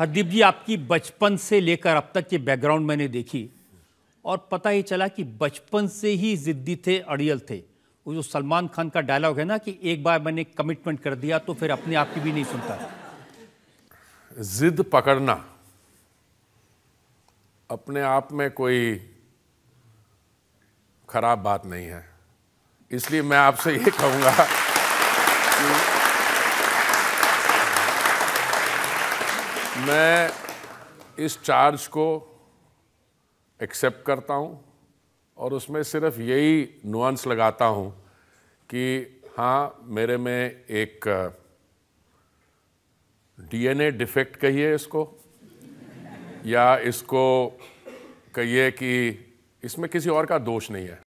हरदीप जी आपकी बचपन से लेकर अब तक के बैकग्राउंड मैंने देखी और पता ही चला कि बचपन से ही ज़िद्दी थे अड़ियल थे वो जो सलमान खान का डायलॉग है ना कि एक बार मैंने कमिटमेंट कर दिया तो फिर अपने आप की भी नहीं सुनता जिद पकड़ना अपने आप में कोई खराब बात नहीं है इसलिए मैं आपसे ये कहूँगा मैं इस चार्ज को एक्सेप्ट करता हूं और उसमें सिर्फ यही नुआंस लगाता हूं कि हाँ मेरे में एक डीएनए डिफेक्ट कहिए इसको या इसको कहिए कि इसमें किसी और का दोष नहीं है